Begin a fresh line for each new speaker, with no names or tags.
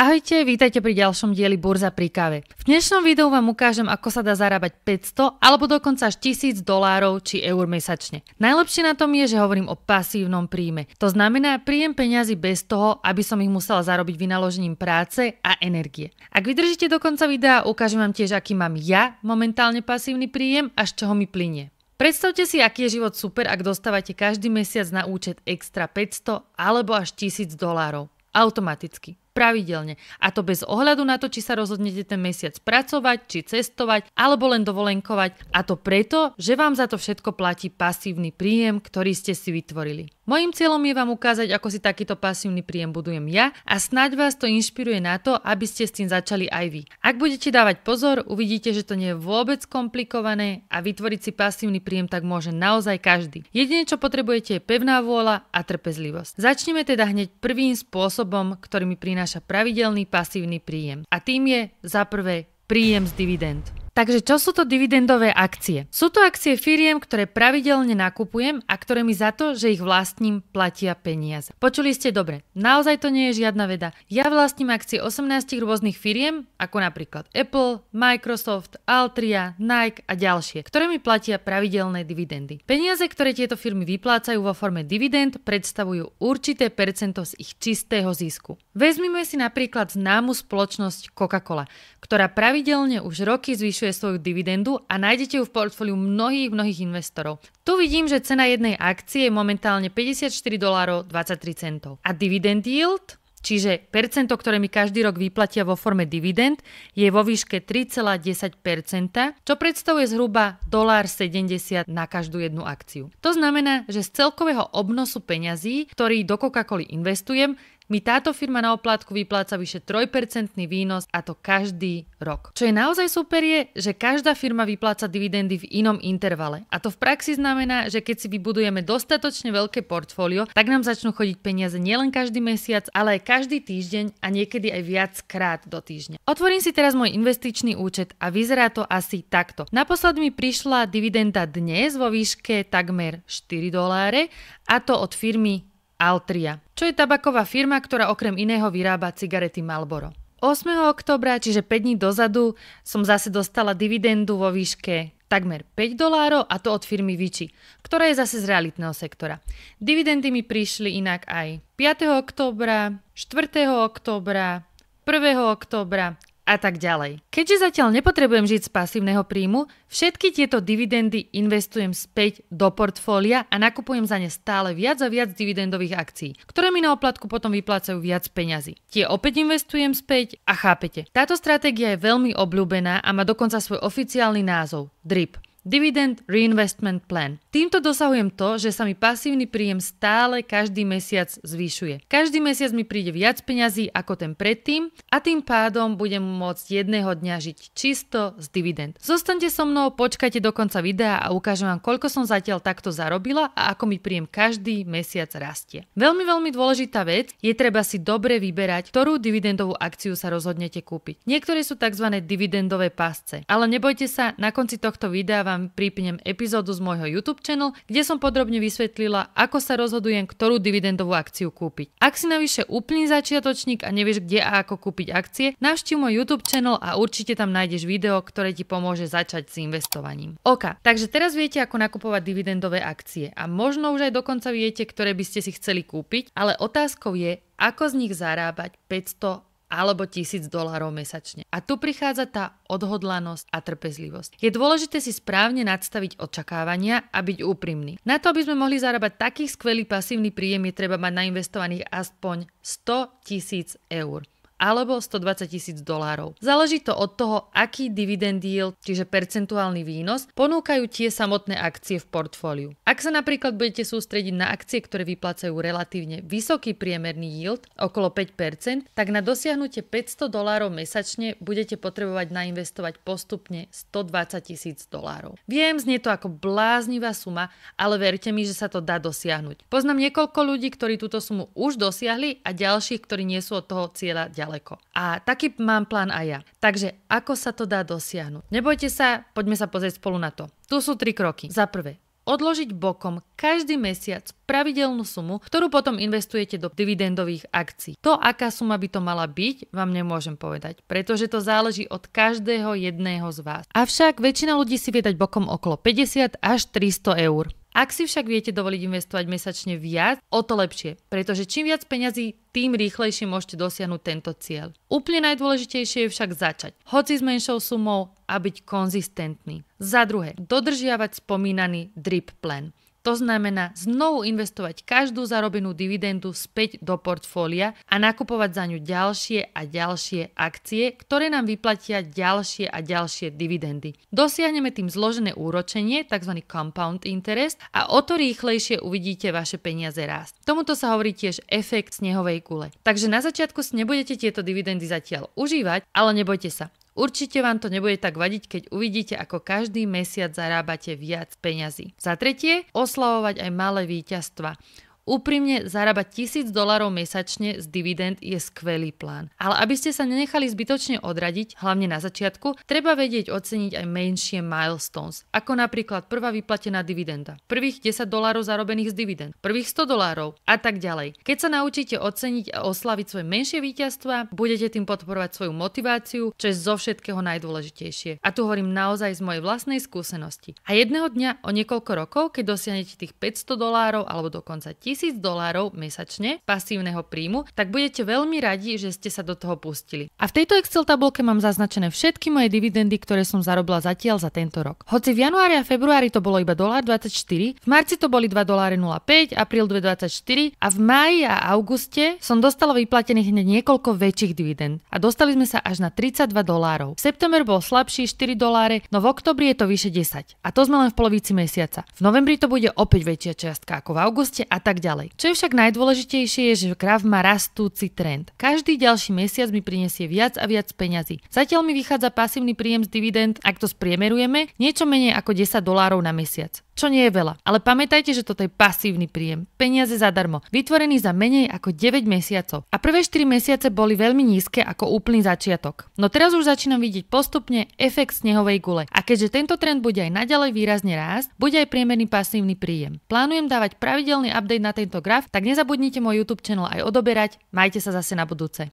Ahojte, vítajte pri ďalšom dieli Burza pri kave. V dnešnom videu vám ukážem, ako sa dá zarábať 500 alebo dokonca až 1000 dolárov či eur mesačne. Najlepšie na tom je, že hovorím o pasívnom príjme. To znamená príjem peňazí bez toho, aby som ich musela zarobiť vynaložením práce a energie. Ak vydržíte do konca videa, ukážem vám tiež, aký mám ja momentálne pasívny príjem a z čoho mi plinie. Predstavte si, aký je život super, ak dostávate každý mesiac na účet extra 500 alebo až 1000 dolárov. Automaticky pravidelne. A to bez ohľadu na to, či sa rozhodnete ten mesiac pracovať, či cestovať, alebo len dovolenkovať. A to preto, že vám za to všetko platí pasívny príjem, ktorý ste si vytvorili. Mojím cieľom je vám ukázať, ako si takýto pasívny príjem budujem ja a snáď vás to inšpiruje na to, aby ste s tým začali aj vy. Ak budete dávať pozor, uvidíte, že to nie je vôbec komplikované a vytvoriť si pasívny príjem tak môže naozaj každý. Jedine, čo potrebujete, je pevná vôľa a trpezlivosť. Začneme teda hneď prvým spôsobom, ktorý mi prináša prináša pravidelný pasívny príjem. A tým je za prvé príjem z dividend. Takže čo sú to dividendové akcie? Sú to akcie firiem, ktoré pravidelne nakupujem a ktoré mi za to, že ich vlastním, platia peniaze. Počuli ste dobre, naozaj to nie je žiadna veda. Ja vlastním akcie 18 rôznych firiem, ako napríklad Apple, Microsoft, Altria, Nike a ďalšie, ktoré mi platia pravidelné dividendy. Peniaze, ktoré tieto firmy vyplácajú vo forme dividend, predstavujú určité percento z ich čistého zisku. Vezmime si napríklad známu spoločnosť Coca-Cola, ktorá pravidelne už roky zvyšuje zvyšuje svoju dividendu a nájdete ju v portfóliu mnohých, mnohých investorov. Tu vidím, že cena jednej akcie je momentálne 54,23 dolárov centov. A dividend yield Čiže percento, ktoré mi každý rok vyplatia vo forme dividend, je vo výške 3,10%, čo predstavuje zhruba 1,70 na každú jednu akciu. To znamená, že z celkového obnosu peňazí, ktorý do coca coli investujem, mi táto firma na oplátku vypláca vyše 3% výnos a to každý rok. Čo je naozaj super je, že každá firma vypláca dividendy v inom intervale. A to v praxi znamená, že keď si vybudujeme dostatočne veľké portfólio, tak nám začnú chodiť peniaze nielen každý mesiac, ale aj každý týždeň a niekedy aj viac krát do týždňa. Otvorím si teraz môj investičný účet a vyzerá to asi takto. Naposled mi prišla dividenda dnes vo výške takmer 4 doláre a to od firmy Altria, čo je tabaková firma, ktorá okrem iného vyrába cigarety Malboro. 8. oktobra, čiže 5 dní dozadu, som zase dostala dividendu vo výške takmer 5 dolárov a to od firmy Vici, ktorá je zase z realitného sektora. Dividendy mi prišli inak aj 5. oktobra, 4. oktobra, 1. oktobra a tak ďalej. Keďže zatiaľ nepotrebujem žiť z pasívneho príjmu, všetky tieto dividendy investujem späť do portfólia a nakupujem za ne stále viac a viac dividendových akcií, ktoré mi na oplatku potom vyplácajú viac peňazí. Tie opäť investujem späť a chápete. Táto stratégia je veľmi obľúbená a má dokonca svoj oficiálny názov – DRIP – Dividend Reinvestment Plan. Týmto dosahujem to, že sa mi pasívny príjem stále každý mesiac zvyšuje. Každý mesiac mi príde viac peňazí ako ten predtým a tým pádom budem môcť jedného dňa žiť čisto z dividend. Zostaňte so mnou, počkajte do konca videa a ukážem vám, koľko som zatiaľ takto zarobila a ako mi príjem každý mesiac rastie. Veľmi, veľmi dôležitá vec je treba si dobre vyberať, ktorú dividendovú akciu sa rozhodnete kúpiť. Niektoré sú tzv. dividendové pásce, ale nebojte sa, na konci tohto videa vám pripnem epizódu z môjho YouTube channel, kde som podrobne vysvetlila, ako sa rozhodujem, ktorú dividendovú akciu kúpiť. Ak si navyše úplný začiatočník a nevieš, kde a ako kúpiť akcie, navštív môj YouTube channel a určite tam nájdeš video, ktoré ti pomôže začať s investovaním. OK, takže teraz viete, ako nakupovať dividendové akcie a možno už aj dokonca viete, ktoré by ste si chceli kúpiť, ale otázkou je, ako z nich zarábať 500 alebo 1000 dolárov mesačne. A tu prichádza tá odhodlanosť a trpezlivosť. Je dôležité si správne nadstaviť očakávania a byť úprimný. Na to, aby sme mohli zarábať taký skvelý pasívny príjem, je treba mať nainvestovaných aspoň 100 tisíc eur alebo 120 tisíc dolárov. Záleží to od toho, aký dividend yield, čiže percentuálny výnos, ponúkajú tie samotné akcie v portfóliu. Ak sa napríklad budete sústrediť na akcie, ktoré vyplácajú relatívne vysoký priemerný yield, okolo 5%, tak na dosiahnutie 500 dolárov mesačne budete potrebovať nainvestovať postupne 120 tisíc dolárov. Viem, znie to ako bláznivá suma, ale verte mi, že sa to dá dosiahnuť. Poznám niekoľko ľudí, ktorí túto sumu už dosiahli a ďalších, ktorí nie sú od toho cieľa ďalej ďaleko. A taký mám plán aj ja. Takže ako sa to dá dosiahnuť? Nebojte sa, poďme sa pozrieť spolu na to. Tu sú tri kroky. Za prvé, odložiť bokom každý mesiac pravidelnú sumu, ktorú potom investujete do dividendových akcií. To, aká suma by to mala byť, vám nemôžem povedať, pretože to záleží od každého jedného z vás. Avšak väčšina ľudí si vie dať bokom okolo 50 až 300 eur. Ak si však viete dovoliť investovať mesačne viac, o to lepšie, pretože čím viac peňazí, tým rýchlejšie môžete dosiahnuť tento cieľ. Úplne najdôležitejšie je však začať, hoci s menšou sumou a byť konzistentný. Za druhé, dodržiavať spomínaný drip plan. To znamená znovu investovať každú zarobenú dividendu späť do portfólia a nakupovať za ňu ďalšie a ďalšie akcie, ktoré nám vyplatia ďalšie a ďalšie dividendy. Dosiahneme tým zložené úročenie, tzv. compound interest a o to rýchlejšie uvidíte vaše peniaze rásť. Tomuto sa hovorí tiež efekt snehovej kule. Takže na začiatku si nebudete tieto dividendy zatiaľ užívať, ale nebojte sa. Určite vám to nebude tak vadiť, keď uvidíte, ako každý mesiac zarábate viac peňazí. Za tretie, oslavovať aj malé víťazstva. Úprimne, zarábať 1000 dolarov mesačne z dividend je skvelý plán. Ale aby ste sa nenechali zbytočne odradiť, hlavne na začiatku, treba vedieť oceniť aj menšie milestones, ako napríklad prvá vyplatená dividenda, prvých 10 dolárov zarobených z dividend, prvých 100 dolárov a tak ďalej. Keď sa naučíte oceniť a oslaviť svoje menšie víťazstva, budete tým podporovať svoju motiváciu, čo je zo všetkého najdôležitejšie. A tu hovorím naozaj z mojej vlastnej skúsenosti. A jedného dňa o niekoľko rokov, keď dosiahnete tých 500 dolárov alebo dokonca 1000, tisíc dolárov mesačne pasívneho príjmu, tak budete veľmi radi, že ste sa do toho pustili. A v tejto Excel tabulke mám zaznačené všetky moje dividendy, ktoré som zarobila zatiaľ za tento rok. Hoci v januári a februári to bolo iba 1,24, v marci to boli 2,05, apríl 2,24 a v máji a auguste som dostala vyplatených hneď niekoľko väčších dividend a dostali sme sa až na 32 dolárov. September bol slabší 4 doláre, no v oktobri je to vyše 10 a to sme len v polovici mesiaca. V novembri to bude opäť väčšia čiastka ako v auguste a tak ďalej ďalej. Čo je však najdôležitejšie je, že krav má rastúci trend. Každý ďalší mesiac mi prinesie viac a viac peňazí. Zatiaľ mi vychádza pasívny príjem z dividend, ak to spriemerujeme, niečo menej ako 10 dolárov na mesiac čo nie je veľa. Ale pamätajte, že toto je pasívny príjem, peniaze zadarmo, vytvorený za menej ako 9 mesiacov. A prvé 4 mesiace boli veľmi nízke ako úplný začiatok. No teraz už začínam vidieť postupne efekt snehovej gule. A keďže tento trend bude aj naďalej výrazne rásť, bude aj priemerný pasívny príjem. Plánujem dávať pravidelný update na na tento graf, tak nezabudnite môj YouTube channel aj odoberať. Majte sa zase na budúce.